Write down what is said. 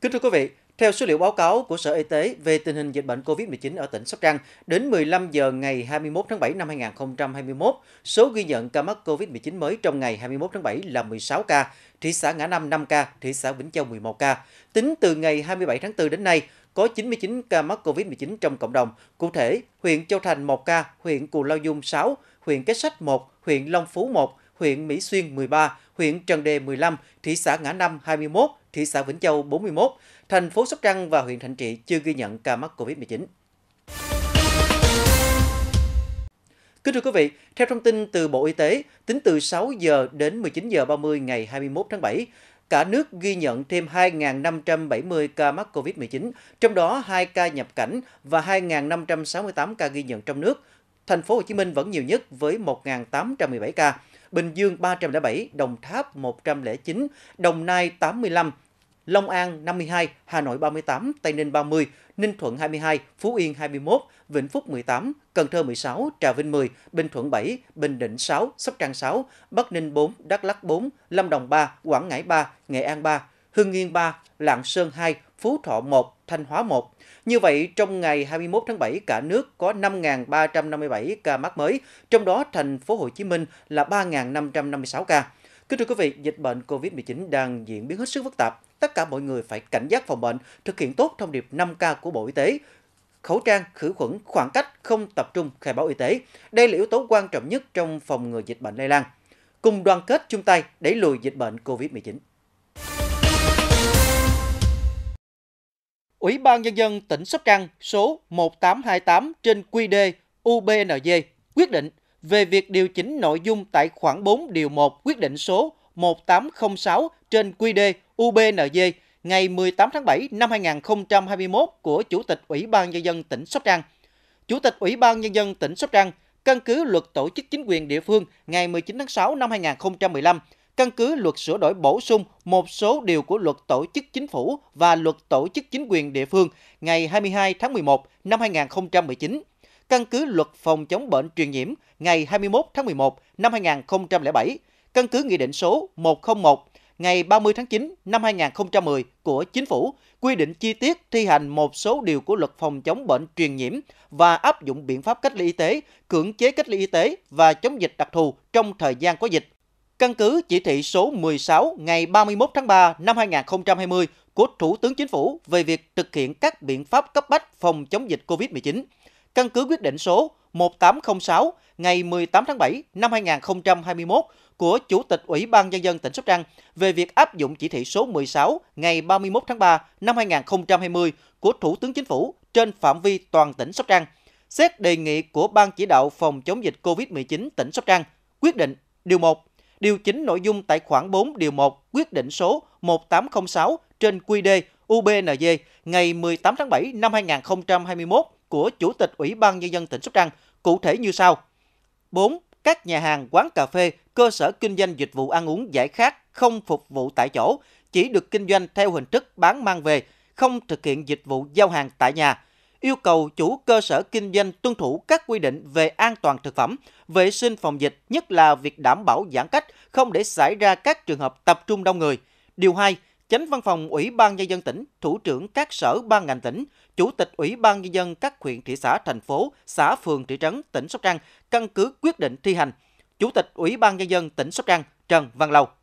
Kính thưa quý vị, theo số liệu báo cáo của Sở Y tế về tình hình dịch bệnh COVID-19 ở tỉnh Sóc Trăng, đến 15 giờ ngày 21 tháng 7 năm 2021, số ghi nhận ca mắc COVID-19 mới trong ngày 21 tháng 7 là 16 ca, thị xã Ngã Năm 5 ca, thị xã Vĩnh Châu 11 ca. Tính từ ngày 27 tháng 4 đến nay, có 99 ca mắc COVID-19 trong cộng đồng. Cụ thể, huyện Châu Thành 1 ca, huyện Cù Lao Dung 6, huyện kế Sách 1, huyện Long Phú 1, huyện Mỹ Xuyên 13, huyện Trần Đề 15, thị xã Ngã Năm 21, thị xã Vĩnh Châu 41, thành phố Sóc Trăng và huyện Thạnh Trị chưa ghi nhận ca mắc COVID-19. Kính thưa quý vị, theo thông tin từ Bộ Y tế, tính từ 6 giờ đến 19 giờ 30 ngày 21 tháng 7, cả nước ghi nhận thêm 2.570 ca mắc COVID-19, trong đó 2 ca nhập cảnh và 2.568 ca ghi nhận trong nước. Thành phố Hồ Chí Minh vẫn nhiều nhất với 1.817 ca, Bình Dương 307, Đồng Tháp 109, Đồng Nai 85, Long An 52, Hà Nội 38, Tây Ninh 30, Ninh Thuận 22, Phú Yên 21, Vĩnh Phúc 18, Cần Thơ 16, Trà Vinh 10, Bình Thuận 7, Bình Định 6, Sóc Trăng 6, Bắc Ninh 4, Đắk Lắk 4, Lâm Đồng 3, Quảng Ngãi 3, Nghệ An 3, Hưng Yên 3, Lạng Sơn 2, Phú Thọ 1, Thanh Hóa 1. Như vậy, trong ngày 21 tháng 7, cả nước có 5.357 ca mắc mới, trong đó thành phố Hồ Chí Minh là 3.556 ca. Kính thưa quý vị, dịch bệnh COVID-19 đang diễn biến hết sức phức tạp tất cả mọi người phải cảnh giác phòng bệnh, thực hiện tốt thông điệp 5K của Bộ Y tế, khẩu trang, khử khuẩn, khoảng cách, không tập trung khai báo y tế. Đây là yếu tố quan trọng nhất trong phòng ngừa dịch bệnh lây lan. Cùng đoàn kết chung tay đẩy lùi dịch bệnh COVID-19. Ủy ban Nhân dân tỉnh Sóc Trăng số 1828 trên QD UBND quyết định về việc điều chỉnh nội dung tại khoản 4 điều 1 quyết định số 1806 trên QD UBND ngày 18 tháng 7 năm 2021 của Chủ tịch Ủy ban Nhân dân tỉnh Sóc Trăng. Chủ tịch Ủy ban Nhân dân tỉnh Sóc Trăng căn cứ luật tổ chức chính quyền địa phương ngày 19 tháng 6 năm 2015, căn cứ luật sửa đổi bổ sung một số điều của luật tổ chức chính phủ và luật tổ chức chính quyền địa phương ngày 22 tháng 11 năm 2019, căn cứ luật phòng chống bệnh truyền nhiễm ngày 21 tháng 11 năm 2007, căn cứ Nghị định số 101 ngày 30 tháng 9 năm 2010 của Chính phủ quy định chi tiết thi hành một số điều của luật phòng chống bệnh truyền nhiễm và áp dụng biện pháp cách ly y tế, cưỡng chế cách ly y tế và chống dịch đặc thù trong thời gian có dịch. Căn cứ chỉ thị số 16 ngày 31 tháng 3 năm 2020 của Thủ tướng Chính phủ về việc thực hiện các biện pháp cấp bách phòng chống dịch COVID-19. Căn cứ quyết định số 1806 ngày 18 tháng 7 năm 2021 của Chủ tịch Ủy ban Nhân dân tỉnh Sóc Trăng về việc áp dụng chỉ thị số 16 ngày 31 tháng 3 năm 2020 của Thủ tướng Chính phủ trên phạm vi toàn tỉnh Sóc Trăng, xét đề nghị của Ban chỉ đạo phòng chống dịch COVID-19 tỉnh Sóc Trăng, quyết định điều 1, điều chỉnh nội dung tại khoản 4 điều 1 quyết định số 1806 trên QĐ UBND ngày 18 tháng 7 năm 2021 của Chủ tịch Ủy ban Nhân dân tỉnh Sóc Trăng, cụ thể như sau. 4. Các nhà hàng, quán cà phê, cơ sở kinh doanh dịch vụ ăn uống giải khát không phục vụ tại chỗ, chỉ được kinh doanh theo hình thức bán mang về, không thực hiện dịch vụ giao hàng tại nhà. Yêu cầu chủ cơ sở kinh doanh tuân thủ các quy định về an toàn thực phẩm, vệ sinh phòng dịch, nhất là việc đảm bảo giãn cách, không để xảy ra các trường hợp tập trung đông người. Điều 2, Chánh văn phòng Ủy ban Nhân dân tỉnh, Thủ trưởng các sở ban ngành tỉnh, Chủ tịch Ủy ban Nhân dân các huyện thị xã, thành phố, xã, phường, thị trấn, tỉnh Sóc Trăng căn cứ quyết định thi hành. Chủ tịch Ủy ban Nhân dân tỉnh Sóc Trăng Trần Văn Lâu.